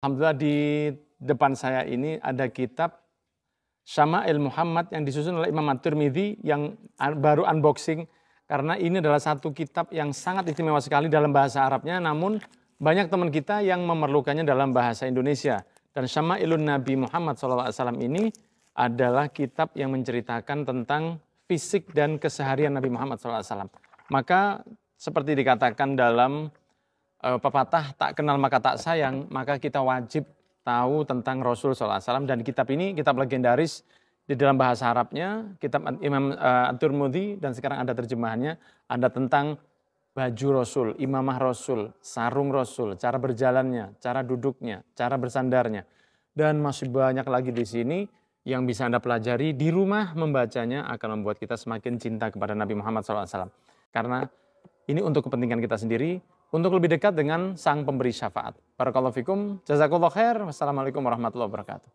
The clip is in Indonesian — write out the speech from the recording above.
Alhamdulillah di depan saya ini ada kitab Syama'il Muhammad yang disusun oleh Imam At-Tirmidzi yang baru unboxing karena ini adalah satu kitab yang sangat istimewa sekali dalam bahasa Arabnya namun banyak teman kita yang memerlukannya dalam bahasa Indonesia dan Syama'ilun Nabi Muhammad SAW ini adalah kitab yang menceritakan tentang fisik dan keseharian Nabi Muhammad SAW. Maka seperti dikatakan dalam Eh, pepatah tak kenal maka tak sayang, maka kita wajib tahu tentang Rasul SAW dan kitab ini kitab legendaris di dalam bahasa Arabnya, kitab Imam uh, eh, at dan sekarang ada terjemahannya, ada tentang baju Rasul, imamah Rasul, sarung Rasul, cara berjalannya, cara duduknya, cara bersandarnya. Dan masih banyak lagi di sini yang bisa Anda pelajari di rumah membacanya akan membuat kita semakin cinta kepada Nabi Muhammad SAW. Karena ini untuk kepentingan kita sendiri, untuk lebih dekat dengan sang pemberi syafaat. Barakallahu fikum, jazakallahu khair, wassalamualaikum warahmatullahi wabarakatuh.